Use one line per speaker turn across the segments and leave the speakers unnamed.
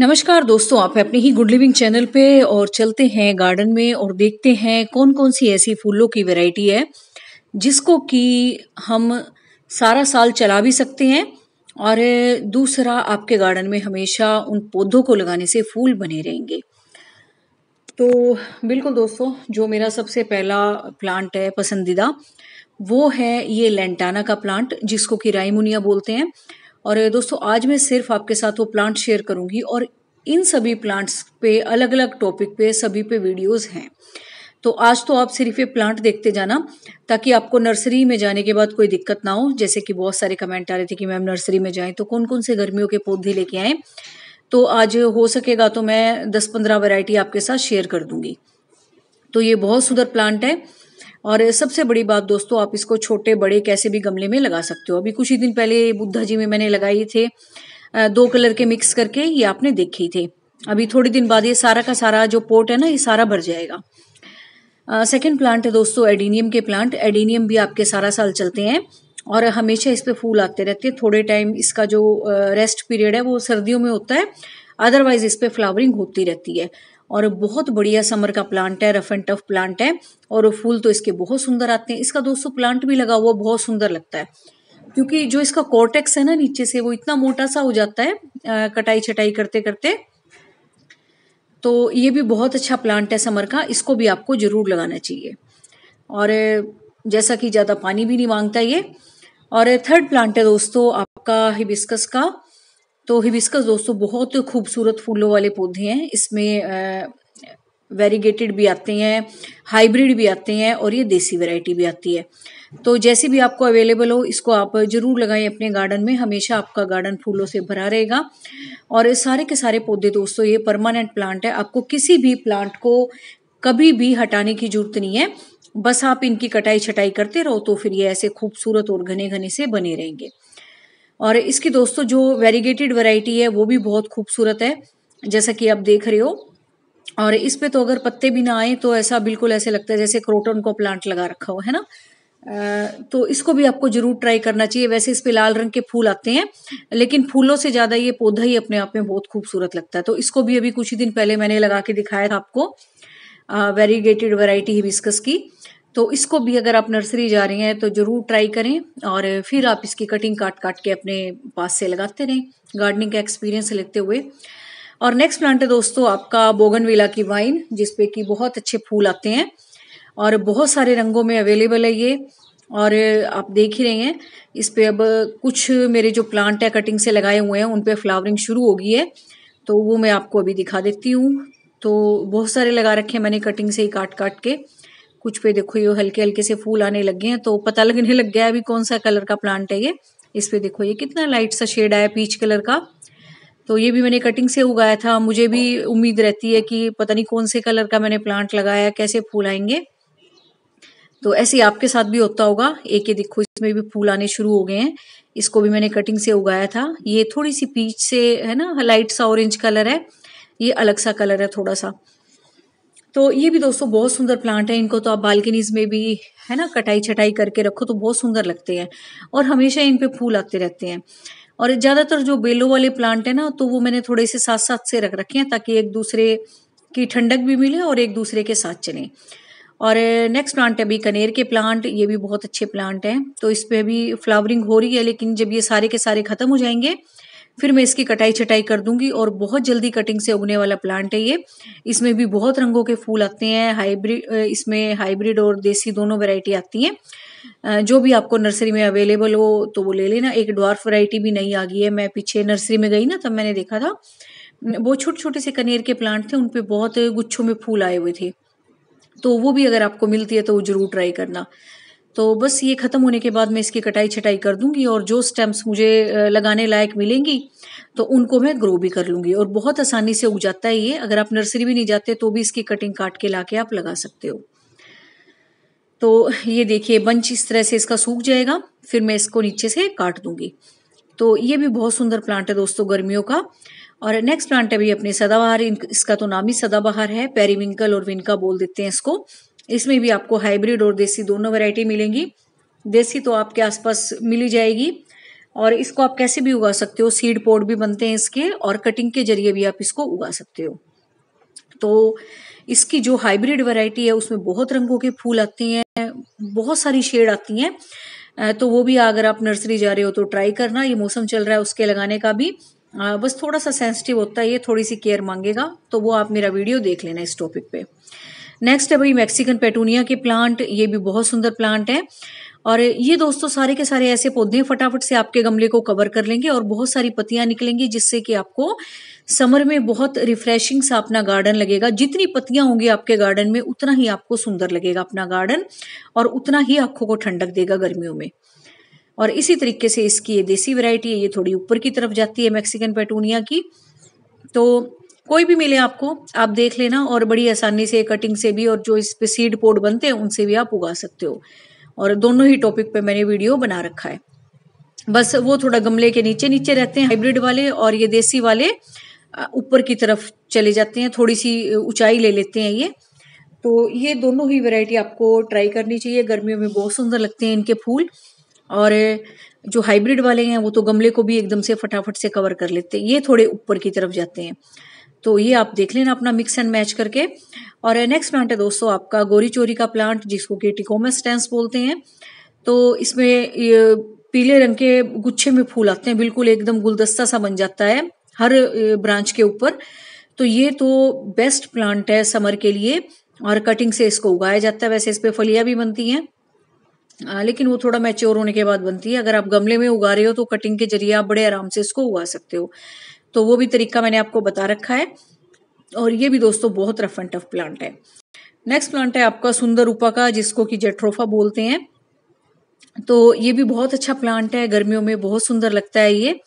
नमस्कार दोस्तों आप अपने ही गुड लिविंग चैनल पे और चलते हैं गार्डन में और देखते हैं कौन कौन सी ऐसी फूलों की वैरायटी है जिसको कि हम सारा साल चला भी सकते हैं और दूसरा आपके गार्डन में हमेशा उन पौधों को लगाने से फूल बने रहेंगे तो बिल्कुल दोस्तों जो मेरा सबसे पहला प्लांट है पसंदीदा वो है ये लेंटाना का प्लांट जिसको कि रायमुनिया बोलते हैं और दोस्तों आज मैं सिर्फ आपके साथ वो प्लांट शेयर करूंगी और इन सभी प्लांट्स पे अलग अलग टॉपिक पे सभी पे वीडियोस हैं तो आज तो आप सिर्फ ये प्लांट देखते जाना ताकि आपको नर्सरी में जाने के बाद कोई दिक्कत ना हो जैसे कि बहुत सारे कमेंट आ रहे थे कि मैम नर्सरी में जाएं तो कौन कौन से गर्मियों के पौधे लेके आए तो आज हो सकेगा तो मैं दस पंद्रह वेराइटी आपके साथ शेयर कर दूंगी तो ये बहुत सुंदर प्लांट है और सबसे बड़ी बात दोस्तों आप इसको छोटे बड़े कैसे भी गमले में लगा सकते हो अभी कुछ ही दिन पहले बुद्धा जी में मैंने लगाए थे दो कलर के मिक्स करके ये आपने देखे थे अभी थोड़ी दिन बाद ये सारा का सारा जो पोर्ट है ना ये सारा भर जाएगा सेकंड प्लांट है दोस्तों एडीनियम के प्लांट एडीनियम भी आपके सारा साल चलते हैं और हमेशा इस पर फूल आते रहते हैं थोड़े टाइम इसका जो रेस्ट पीरियड है वो सर्दियों में होता है अदरवाइज इस पर फ्लावरिंग होती रहती है और बहुत बढ़िया समर का प्लांट है रफ एंड टफ प्लांट है और फूल तो इसके बहुत सुंदर आते हैं इसका दोस्तों प्लांट भी लगा हुआ बहुत सुंदर लगता है क्योंकि जो इसका कॉर्टेक्स है ना नीचे से वो इतना मोटा सा हो जाता है आ, कटाई छटाई करते करते तो ये भी बहुत अच्छा प्लांट है समर का इसको भी आपको जरूर लगाना चाहिए और जैसा कि ज़्यादा पानी भी नहीं मांगता ये और थर्ड प्लांट है दोस्तों आपका हिबिस्कस का तो हिबिस्कस दोस्तों बहुत खूबसूरत फूलों वाले पौधे हैं इसमें वेरीगेटेड भी आते हैं हाइब्रिड भी आते हैं और ये देसी वैरायटी भी आती है तो जैसे भी आपको अवेलेबल हो इसको आप ज़रूर लगाएं अपने गार्डन में हमेशा आपका गार्डन फूलों से भरा रहेगा और सारे के सारे पौधे दोस्तों ये परमानेंट प्लांट है आपको किसी भी प्लांट को कभी भी हटाने की जरूरत नहीं है बस आप इनकी कटाई छटाई करते रहो तो फिर ये ऐसे खूबसूरत और घने घने से बने रहेंगे और इसकी दोस्तों जो वेरीगेटेड वैरायटी है वो भी बहुत खूबसूरत है जैसा कि आप देख रहे हो और इस पे तो अगर पत्ते भी ना आए तो ऐसा बिल्कुल ऐसे लगता है जैसे क्रोटन को प्लांट लगा रखा हो है ना तो इसको भी आपको जरूर ट्राई करना चाहिए वैसे इस पे लाल रंग के फूल आते हैं लेकिन फूलों से ज्यादा ये पौधा ही अपने आप में बहुत खूबसूरत लगता है तो इसको भी अभी कुछ ही दिन पहले मैंने लगा के दिखाया था आपको वेरीगेटेड वेराइटी हिबिस्कस की तो इसको भी अगर आप नर्सरी जा रहे हैं तो ज़रूर ट्राई करें और फिर आप इसकी कटिंग काट काट के अपने पास से लगाते रहें गार्डनिंग का एक्सपीरियंस लेते हुए और नेक्स्ट प्लांट है दोस्तों आपका बोगनविला की वाइन जिसपे कि बहुत अच्छे फूल आते हैं और बहुत सारे रंगों में अवेलेबल है ये और आप देख ही रहे हैं इस पर अब कुछ मेरे जो प्लांट है कटिंग से लगाए हुए हैं उन पर फ्लावरिंग शुरू हो गई है तो वो मैं आपको अभी दिखा देती हूँ तो बहुत सारे लगा रखे हैं मैंने कटिंग से ही काट काट के कुछ पे देखो ये हल्के हल्के से फूल आने लग गए हैं तो पता लगने लग गया है अभी कौन सा कलर का प्लांट है ये इस पे देखो ये कितना लाइट सा शेड आया पीच कलर का तो ये भी मैंने कटिंग से उगाया था मुझे भी उम्मीद रहती है कि पता नहीं कौन से कलर का मैंने प्लांट लगाया कैसे फूल आएंगे तो ऐसे ही आपके साथ भी होता होगा एक ये देखो इसमें भी फूल आने शुरू हो गए हैं इसको भी मैंने कटिंग से उगाया था ये थोड़ी सी पीच से है ना लाइट सा ऑरेंज कलर है ये अलग सा कलर है थोड़ा सा तो ये भी दोस्तों बहुत सुंदर प्लांट है इनको तो आप बालकनीज में भी है ना कटाई छटाई करके रखो तो बहुत सुंदर लगते हैं और हमेशा इन पे फूल आते रहते हैं और ज़्यादातर जो बेलो वाले प्लांट है ना तो वो मैंने थोड़े से साथ साथ से रख रखे हैं ताकि एक दूसरे की ठंडक भी मिले और एक दूसरे के साथ चले और नेक्स्ट प्लांट है अभी कनेर के प्लांट ये भी बहुत अच्छे प्लांट हैं तो इस पर अभी फ्लावरिंग हो रही है लेकिन जब ये सारे के सारे ख़त्म हो जाएंगे फिर मैं इसकी कटाई छटाई कर दूंगी और बहुत जल्दी कटिंग से उगने वाला प्लांट है ये इसमें भी बहुत रंगों के फूल आते हैं हाइब्रिड इसमें हाइब्रिड और देसी दोनों वेराइटी आती हैं जो भी आपको नर्सरी में अवेलेबल हो तो वो ले लेना एक डॉर्फ वैरायटी भी नहीं आ गई है मैं पीछे नर्सरी में गई ना तब मैंने देखा था वो छोटे छोटे से कनेर के प्लांट थे उन पे बहुत गुच्छों में फूल आए हुए थे तो वो भी अगर आपको मिलती है तो वो जरूर ट्राई करना तो बस ये ख़त्म होने के बाद मैं इसकी कटाई छटाई कर दूंगी और जो स्टेम्स मुझे लगाने लायक मिलेंगी तो उनको मैं ग्रो भी कर लूंगी और बहुत आसानी से उग जाता है ये अगर आप नर्सरी भी नहीं जाते तो भी इसकी कटिंग काट के ला के आप लगा सकते हो तो ये देखिए बंच इस तरह से इसका सूख जाएगा फिर मैं इसको नीचे से काट दूंगी तो ये भी बहुत सुंदर प्लांट है दोस्तों गर्मियों का और नेक्स्ट प्लांट है भी अपने सदाबहार इसका तो नाम ही सदाबहार है पेरीविंकल और विनका बोल देते हैं इसको इसमें भी आपको हाइब्रिड और देसी दोनों वैरायटी मिलेंगी देसी तो आपके आसपास मिली जाएगी और इसको आप कैसे भी उगा सकते हो सीड पोड भी बनते हैं इसके और कटिंग के जरिए भी आप इसको उगा सकते हो तो इसकी जो हाइब्रिड वैरायटी है उसमें बहुत रंगों के फूल आती हैं बहुत सारी शेड आती हैं तो वो भी अगर आप नर्सरी जा रहे हो तो ट्राई करना ये मौसम चल रहा है उसके लगाने का भी बस थोड़ा सा सेंसिटिव होता है ये थोड़ी सी केयर मांगेगा तो वो आप मेरा वीडियो देख लेना इस टॉपिक पे नेक्स्ट है भाई मैक्सिकन पेटूनिया के प्लांट ये भी बहुत सुंदर प्लांट है और ये दोस्तों सारे के सारे ऐसे पौधे फटाफट से आपके गमले को कवर कर लेंगे और बहुत सारी पत्तियां निकलेंगी जिससे कि आपको समर में बहुत रिफ्रेशिंग सा अपना गार्डन लगेगा जितनी पत्तियां होंगी आपके गार्डन में उतना ही आपको सुंदर लगेगा अपना गार्डन और उतना ही आंखों को ठंडक देगा गर्मियों में और इसी तरीके से इसकी ये देसी वैरायटी है ये थोड़ी ऊपर की तरफ जाती है मैक्सिकन पेटूनिया की तो कोई भी मिले आपको आप देख लेना और बड़ी आसानी से कटिंग से भी और जो इस पे सीड पोड बनते हैं उनसे भी आप उगा सकते हो और दोनों ही टॉपिक पे मैंने वीडियो बना रखा है बस वो थोड़ा गमले के नीचे नीचे रहते हैं हाइब्रिड वाले और ये देसी वाले ऊपर की तरफ चले जाते हैं थोड़ी सी ऊंचाई ले लेते हैं ये तो ये दोनों ही वैरायटी आपको ट्राई करनी चाहिए गर्मियों में बहुत सुंदर लगते हैं इनके फूल और जो हाइब्रिड वाले हैं वो तो गमले को भी एकदम से फटाफट से कवर कर लेते हैं ये थोड़े ऊपर की तरफ जाते हैं तो ये आप देख लेना अपना मिक्स एंड मैच करके और नेक्स्ट प्लांट है दोस्तों आपका गोरी चोरी का प्लांट जिसको कि टिकोमस टेंस बोलते हैं तो इसमें पीले रंग के गुच्छे में फूल आते हैं बिल्कुल एकदम गुलदस्ता सा बन जाता है हर ब्रांच के ऊपर तो ये तो बेस्ट प्लांट है समर के लिए और कटिंग से इसको उगाया जाता है वैसे इस पर फलियाँ भी बनती हैं लेकिन वो थोड़ा मैच्योर होने के बाद बनती है अगर आप गमले में उगा रहे हो तो कटिंग के जरिए आप बड़े आराम से इसको उगा सकते हो तो वो भी तरीका मैंने आपको बता रखा है और ये भी दोस्तों बहुत रफ एंड टफ प्लांट है नेक्स्ट प्लांट है आपका सुंदर रूपा का जिसको कि जेट्रोफा बोलते हैं तो ये भी बहुत अच्छा प्लांट है गर्मियों में बहुत सुंदर लगता है ये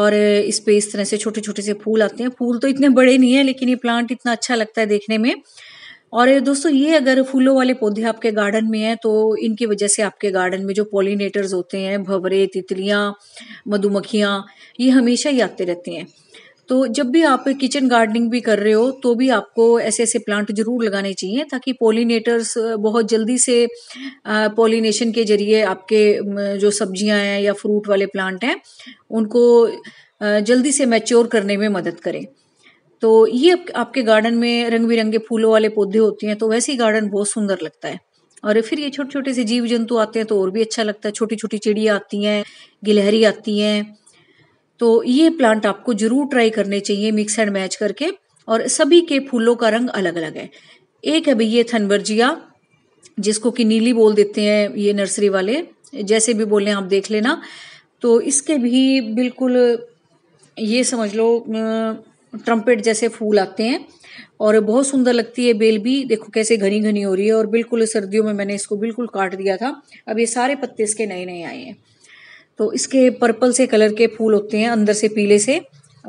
और इस पे इस तरह से छोटे छोटे से फूल आते हैं फूल तो इतने बड़े नहीं है लेकिन ये प्लांट इतना अच्छा लगता है देखने में और दोस्तों ये अगर फूलों वाले पौधे आपके गार्डन में हैं तो इनकी वजह से आपके गार्डन में जो पॉलिनेटर्स होते हैं भंवरे तितलियाँ मधुमक्खियाँ ये हमेशा ही आते रहते हैं तो जब भी आप किचन गार्डनिंग भी कर रहे हो तो भी आपको ऐसे ऐसे प्लांट जरूर लगाने चाहिए ताकि पोलिनेटर्स बहुत जल्दी से पोलिनेशन के जरिए आपके जो सब्जियां हैं या फ्रूट वाले प्लांट हैं उनको जल्दी से मैच्योर करने में मदद करें तो ये आप, आपके गार्डन में रंग बिरंगे फूलों वाले पौधे होते हैं तो वैसे ही गार्डन बहुत सुंदर लगता है और फिर ये छोटे छोटे से जीव जंतु आते हैं तो और भी अच्छा लगता है छोटी छोटी चिड़िया आती हैं गिलहरी आती हैं तो ये प्लांट आपको जरूर ट्राई करने चाहिए मिक्स एंड मैच करके और सभी के फूलों का रंग अलग अलग है एक है भैया थनवर्जिया जिसको कि नीली बोल देते हैं ये नर्सरी वाले जैसे भी बोले आप देख लेना तो इसके भी बिल्कुल ये समझ लो ट्रम्पेट जैसे फूल आते हैं और बहुत सुंदर लगती है बेल भी देखो कैसे घनी घनी हो रही है और बिल्कुल सर्दियों में मैंने इसको बिल्कुल काट दिया था अब ये सारे पत्ते इसके नए नए आए हैं तो इसके पर्पल से कलर के फूल होते हैं अंदर से पीले से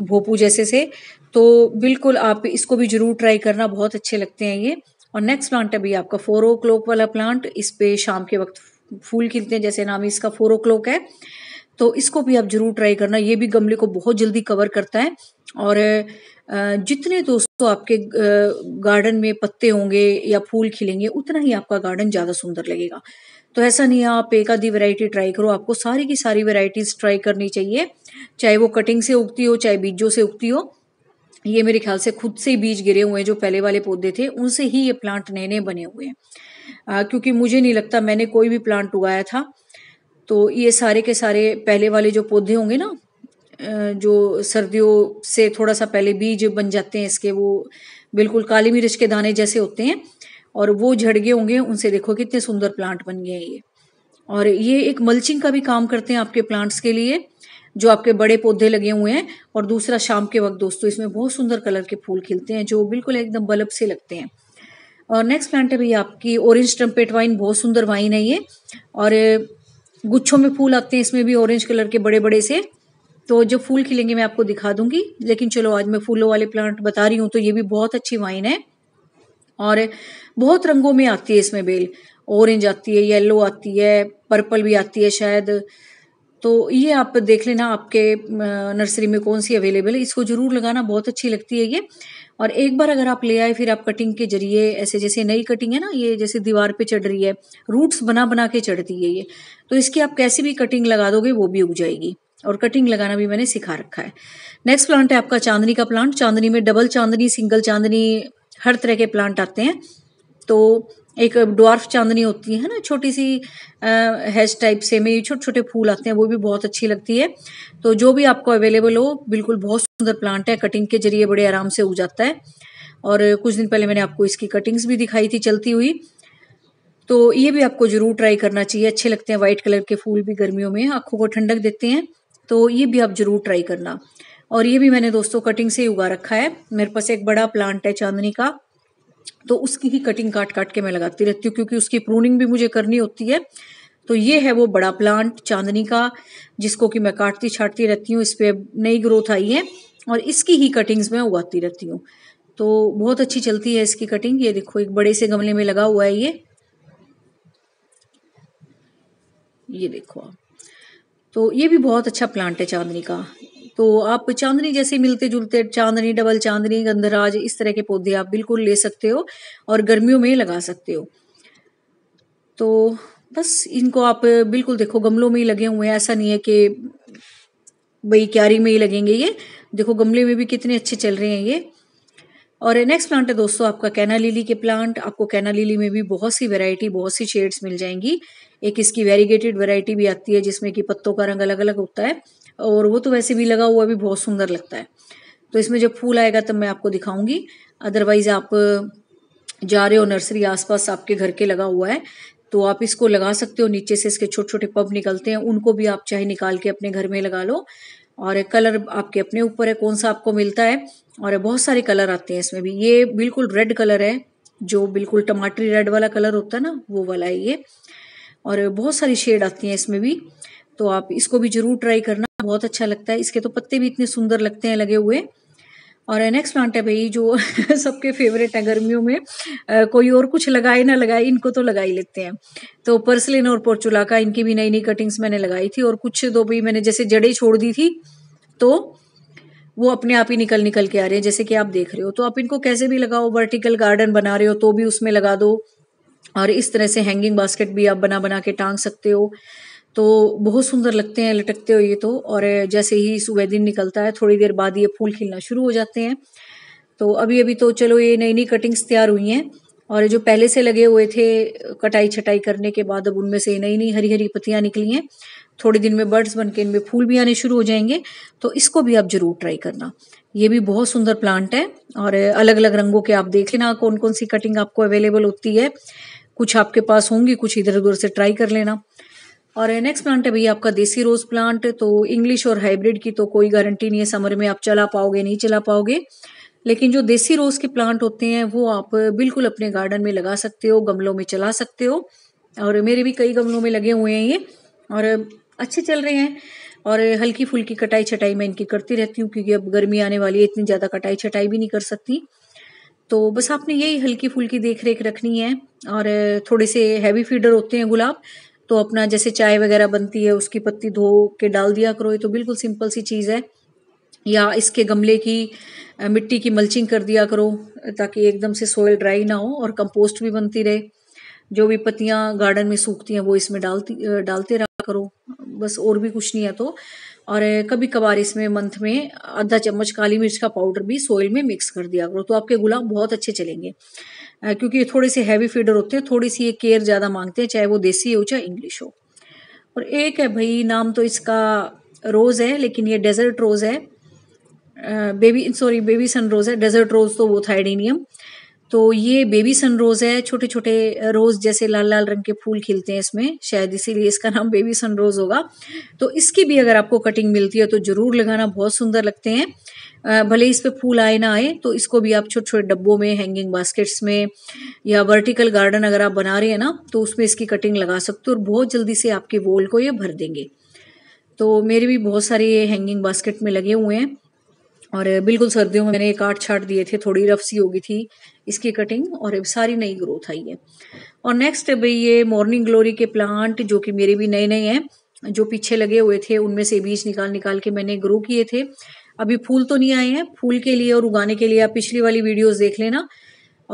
भोपू जैसे से तो बिल्कुल आप इसको भी जरूर ट्राई करना बहुत अच्छे लगते हैं ये और नेक्स्ट प्लांट अभी आपका फोर ओ क्लॉक वाला प्लांट इस पे शाम के वक्त फूल खिलते हैं जैसे नाम इसका फोर ओ क्लॉक है तो इसको भी आप जरूर ट्राई करना ये भी गमले को बहुत जल्दी कवर करता है और जितने दोस्तों आपके गार्डन में पत्ते होंगे या फूल खिलेंगे उतना ही आपका गार्डन ज़्यादा सुंदर लगेगा तो ऐसा नहीं है आप एक आधी वैरायटी ट्राई करो आपको सारी की सारी वैरायटीज ट्राई करनी चाहिए चाहे वो कटिंग से उगती हो चाहे बीजों से उगती हो ये मेरे ख्याल से खुद से ही बीज गिरे हुए हैं जो पहले वाले पौधे थे उनसे ही ये प्लांट नए नए बने हुए हैं क्योंकि मुझे नहीं लगता मैंने कोई भी प्लांट उगाया था तो ये सारे के सारे पहले वाले जो पौधे होंगे ना जो सर्दियों से थोड़ा सा पहले बीज बन जाते हैं इसके वो बिल्कुल काली मिर्च के दाने जैसे होते हैं और वो झड़ गए होंगे उनसे देखो कितने सुंदर प्लांट बन गए हैं ये और ये एक मल्चिंग का भी काम करते हैं आपके प्लांट्स के लिए जो आपके बड़े पौधे लगे हुए हैं और दूसरा शाम के वक्त दोस्तों इसमें बहुत सुंदर कलर के फूल खिलते हैं जो बिल्कुल एकदम बल्ब से लगते हैं और नेक्स्ट प्लांट है भैया आपकी ऑरेंज ट्रम्पेट वाइन बहुत सुंदर वाइन है ये और गुच्छों में फूल आते हैं इसमें भी ऑरेंज कलर के बड़े बड़े से तो जो फूल खिलेंगे मैं आपको दिखा दूंगी लेकिन चलो आज मैं फूलों वाले प्लांट बता रही हूँ तो ये भी बहुत अच्छी वाइन है और बहुत रंगों में आती है इसमें बेल ऑरेंज आती है येलो आती है पर्पल भी आती है शायद तो ये आप देख लेना आपके नर्सरी में कौन सी अवेलेबल है इसको जरूर लगाना बहुत अच्छी लगती है ये और एक बार अगर आप ले आए फिर आप कटिंग के जरिए ऐसे जैसे नई कटिंग है ना ये जैसे दीवार पे चढ़ रही है रूट्स बना बना के चढ़ती है ये तो इसकी आप कैसी भी कटिंग लगा दोगे वो भी उग जाएगी और कटिंग लगाना भी मैंने सिखा रखा है नेक्स्ट प्लांट है आपका चांदनी का प्लांट चांदनी में डबल चांदनी सिंगल चांदनी हर तरह के प्लांट आते हैं तो एक डॉर्फ चांदनी होती है ना छोटी सी हैज टाइप से में छोटे छोटे फूल आते हैं वो भी बहुत अच्छी लगती है तो जो भी आपको अवेलेबल हो बिल्कुल बहुत सुंदर प्लांट है कटिंग के जरिए बड़े आराम से उग जाता है और कुछ दिन पहले मैंने आपको इसकी कटिंग्स भी दिखाई थी चलती हुई तो ये भी आपको जरूर ट्राई करना चाहिए अच्छे लगते हैं वाइट कलर के फूल भी गर्मियों में आंखों को ठंडक देते हैं तो ये भी आप जरूर ट्राई करना और ये भी मैंने दोस्तों कटिंग से ही उगा रखा है मेरे पास एक बड़ा प्लांट है चांदनी का तो उसकी ही कटिंग काट काट के मैं लगाती रहती हूँ क्योंकि उसकी प्रूनिंग भी मुझे करनी होती है तो ये है वो बड़ा प्लांट चांदनी का जिसको कि मैं काटती छाटती रहती हूँ इस पर नई ग्रोथ आई है और इसकी ही कटिंग्स मैं उगाती रहती हूँ तो बहुत अच्छी चलती है इसकी कटिंग ये देखो एक बड़े से गमले में लगा हुआ है ये ये देखो आप तो ये भी बहुत अच्छा प्लांट है चांदनी का तो आप चांदनी जैसे मिलते जुलते चांदनी डबल चांदनी गंधराज इस तरह के पौधे आप बिल्कुल ले सकते हो और गर्मियों में लगा सकते हो तो बस इनको आप बिल्कुल देखो गमलों में ही लगे हुए हैं ऐसा नहीं है कि भाई क्यारी में ही लगेंगे ये देखो गमले में भी कितने अच्छे चल रहे हैं ये और नेक्स्ट प्लांट है दोस्तों आपका कैना लिली के प्लांट आपको कैना लिली में भी बहुत सी वैरायटी बहुत सी शेड्स मिल जाएंगी एक इसकी वेरीगेटेड वैरायटी भी आती है जिसमें कि पत्तों का रंग अलग अलग होता है और वो तो वैसे भी लगा हुआ भी बहुत सुंदर लगता है तो इसमें जब फूल आएगा तब मैं आपको दिखाऊंगी अदरवाइज आप जा रहे हो नर्सरी आसपास आपके घर के लगा हुआ है तो आप इसको लगा सकते हो नीचे से इसके छोटे छोटे पब निकलते हैं उनको भी आप चाहे निकाल के अपने घर में लगा लो और कलर आपके अपने ऊपर है कौन सा आपको मिलता है और बहुत सारे कलर आते हैं इसमें भी ये बिल्कुल रेड कलर है जो बिल्कुल टमाटरी रेड वाला कलर होता है ना वो वाला है ये और बहुत सारी शेड आती हैं इसमें भी तो आप इसको भी जरूर ट्राई करना बहुत अच्छा लगता है इसके तो पत्ते भी इतने सुंदर लगते हैं लगे हुए और एनेक्स प्लांट है भाई जो सबके फेवरेट है गर्मियों में आ, कोई और कुछ लगाए ना लगाए इनको तो लगा ही लेते हैं तो पर्सलिन और पोर्चुला का इनकी भी नई नई कटिंग्स मैंने लगाई थी और कुछ दो भी मैंने जैसे जड़े छोड़ दी थी तो वो अपने आप ही निकल निकल के आ रहे हैं जैसे कि आप देख रहे हो तो आप इनको कैसे भी लगाओ वर्टिकल गार्डन बना रहे हो तो भी उसमें लगा दो और इस तरह से हैंगिंग बास्केट भी आप बना बना के टांग सकते हो तो बहुत सुंदर लगते हैं लटकते हुए तो और जैसे ही सुबह दिन निकलता है थोड़ी देर बाद ये फूल खिलना शुरू हो जाते हैं तो अभी अभी तो चलो ये नई नई कटिंग्स तैयार हुई हैं और जो पहले से लगे हुए थे कटाई छटाई करने के बाद अब उनमें से नई नई हरी हरी पत्तियां निकली हैं थोड़े दिन में बर्ड्स बन के इनमें फूल भी आने शुरू हो जाएंगे तो इसको भी आप जरूर ट्राई करना ये भी बहुत सुंदर प्लांट है और अलग अलग रंगों के आप देख लेना कौन कौन सी कटिंग आपको अवेलेबल होती है कुछ आपके पास होंगी कुछ इधर उधर से ट्राई कर लेना और नेक्स्ट प्लांट है भैया आपका देसी रोज प्लांट तो इंग्लिश और हाइब्रिड की तो कोई गारंटी नहीं है समर में आप चला पाओगे नहीं चला पाओगे लेकिन जो देसी रोज के प्लांट होते हैं वो आप बिल्कुल अपने गार्डन में लगा सकते हो गमलों में चला सकते हो और मेरे भी कई गमलों में लगे हुए हैं ये और अच्छे चल रहे हैं और हल्की फुल्की कटाई छटाई मैं इनकी करती रहती हूँ क्योंकि अब गर्मी आने वाली है इतनी ज़्यादा कटाई छटाई भी नहीं कर सकती तो बस आपने यही हल्की फुल्की देख रेख रखनी है और थोड़े से हैवी फीडर होते हैं गुलाब तो अपना जैसे चाय वगैरह बनती है उसकी पत्ती धो के डाल दिया करो ये तो बिल्कुल सिंपल सी चीज़ है या इसके गमले की मिट्टी की मल्चिंग कर दिया करो ताकि एकदम से सोयल ड्राई ना हो और कंपोस्ट भी बनती रहे जो भी पत्तियाँ गार्डन में सूखती हैं वो इसमें डालती डालते रहा करो बस और भी कुछ नहीं है तो और कभी कभार इसमें मंथ में आधा चम्मच काली मिर्च का पाउडर भी सोयल में मिक्स कर दिया करो तो आपके गुलाब बहुत अच्छे चलेंगे क्योंकि ये थोड़े से हैवी फीडर होते हैं थोड़ी सी ये केयर ज़्यादा मांगते हैं चाहे वो देसी हो चाहे इंग्लिश हो और एक है भाई नाम तो इसका रोज़ है लेकिन ये डेजर्ट रोज़ है baby sorry baby sun rose है डेजर्ट रोज़ तो वो था तो ये बेबी सन रोज है छोटे छोटे रोज जैसे लाल लाल रंग के फूल खिलते हैं इसमें शायद इसीलिए इसका नाम बेबी सन रोज होगा तो इसकी भी अगर आपको कटिंग मिलती है तो जरूर लगाना बहुत सुंदर लगते हैं भले इस पे फूल आए ना आए तो इसको भी आप छोटे छोटे डब्बों में हैंगिंग बास्केट्स में या वर्टिकल गार्डन अगर आप बना रहे हैं ना तो उसमें इसकी कटिंग लगा सकते हो और बहुत जल्दी से आपके वोल को ये भर देंगे तो मेरे भी बहुत सारे हैंगिंग बास्केट में लगे हुए हैं और बिल्कुल सर्दियों में मैंने काट छाट दिए थे थोड़ी रफ सी हो गई थी इसकी कटिंग और अब सारी नई ग्रोथ आई है और नेक्स्ट भाई ये मॉर्निंग ग्लोरी के प्लांट जो कि मेरे भी नए नए हैं जो पीछे लगे हुए थे उनमें से बीज निकाल निकाल के मैंने ग्रो किए थे अभी फूल तो नहीं आए हैं फूल के लिए और उगाने के लिए आप पिछली वाली वीडियोज देख लेना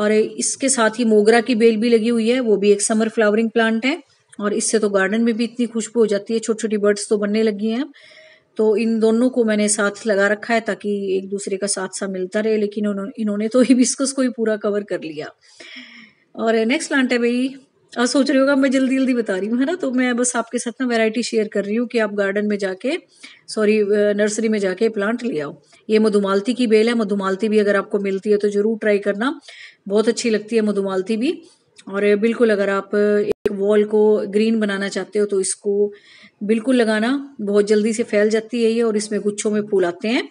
और इसके साथ ही मोगरा की बेल भी लगी हुई है वो भी एक समर फ्लावरिंग प्लांट है और इससे तो गार्डन में भी इतनी खुशबू हो जाती है छोटी छोटी बर्ड्स तो बनने लगी हैं तो इन दोनों को मैंने साथ लगा रखा है ताकि एक दूसरे का साथ सा मिलता रहे लेकिन इन्होंने तो हिबिस्कस को ही पूरा कवर कर लिया और नेक्स्ट प्लांट है भाई आप सोच रहे होगा मैं जल्दी जल्दी बता रही हूँ है ना तो मैं बस आपके साथ ना वैरायटी शेयर कर रही हूँ कि आप गार्डन में जाके सॉरी नर्सरी में जाके प्लांट ले आओ ये मधुमालती की बेल है मधुमालती भी अगर आपको मिलती है तो जरूर ट्राई करना बहुत अच्छी लगती है मधुमालती भी और बिल्कुल अगर आप एक वॉल को ग्रीन बनाना चाहते हो तो इसको बिल्कुल लगाना बहुत जल्दी से फैल जाती है ये और इसमें गुच्छों में फूल आते हैं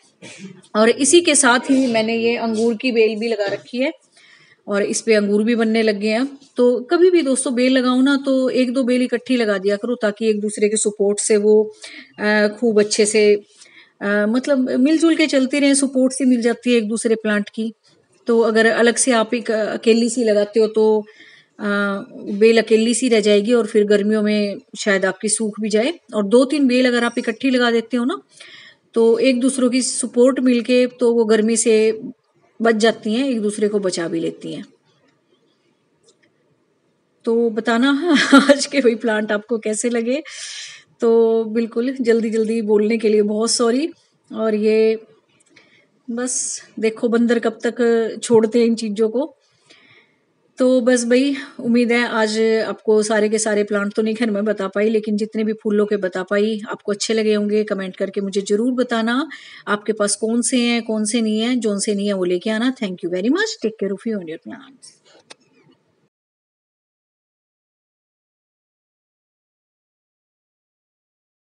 और इसी के साथ ही मैंने ये अंगूर की बेल भी लगा रखी है और इस पे अंगूर भी बनने लग गए हैं तो कभी भी दोस्तों बेल लगाओ ना तो एक दो बेल इकट्ठी लगा दिया करो ताकि एक दूसरे के सपोर्ट से वो खूब अच्छे से आ, मतलब मिलजुल के चलते रहें सपोर्ट सी मिल जाती है एक दूसरे प्लांट की तो अगर अलग से आप एक अकेली सी लगाते हो तो बेल अकेली सी रह जाएगी और फिर गर्मियों में शायद आपकी सूख भी जाए और दो तीन बेल अगर आप इकट्ठी लगा देते हो ना तो एक दूसरों की सपोर्ट मिलके तो वो गर्मी से बच जाती हैं एक दूसरे को बचा भी लेती हैं तो बताना आज के वही प्लांट आपको कैसे लगे तो बिल्कुल जल्दी जल्दी बोलने के लिए बहुत सॉरी और ये बस देखो बंदर कब तक छोड़ते हैं इन चीज़ों को तो बस भाई उम्मीद है आज आपको सारे के सारे प्लांट तो नहीं खैर मैं बता पाई लेकिन जितने भी फूलों के बता पाई आपको अच्छे लगे होंगे कमेंट करके मुझे ज़रूर बताना आपके पास कौन से हैं कौन से नहीं है जौन से नहीं है वो लेके आना thank you very much take care of you on your plants